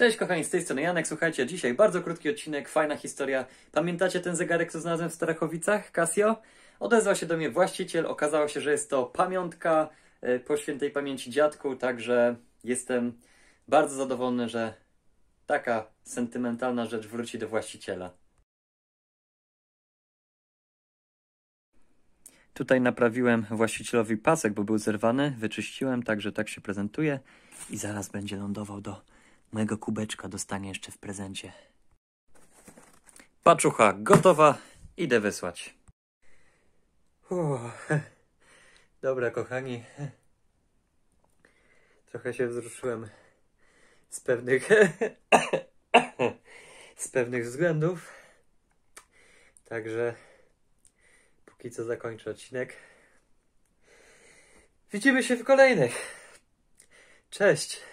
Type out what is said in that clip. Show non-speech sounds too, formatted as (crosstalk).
Cześć kochani, z tej strony Janek, słuchajcie, dzisiaj bardzo krótki odcinek, fajna historia. Pamiętacie ten zegarek, co znalazłem w Starachowicach, Casio? Odezwał się do mnie właściciel, okazało się, że jest to pamiątka e, po świętej pamięci dziadku, także jestem bardzo zadowolony, że taka sentymentalna rzecz wróci do właściciela. Tutaj naprawiłem właścicielowi pasek, bo był zerwany, wyczyściłem, także tak się prezentuje i zaraz będzie lądował do Mojego kubeczka dostanie jeszcze w prezencie. Paczucha gotowa, idę wysłać. Uff. (laughs) Dobra, kochani. Trochę się wzruszyłem z pewnych (coughs) z pewnych względów. Także póki co zakończę odcinek. Widzimy się w kolejnych. Cześć!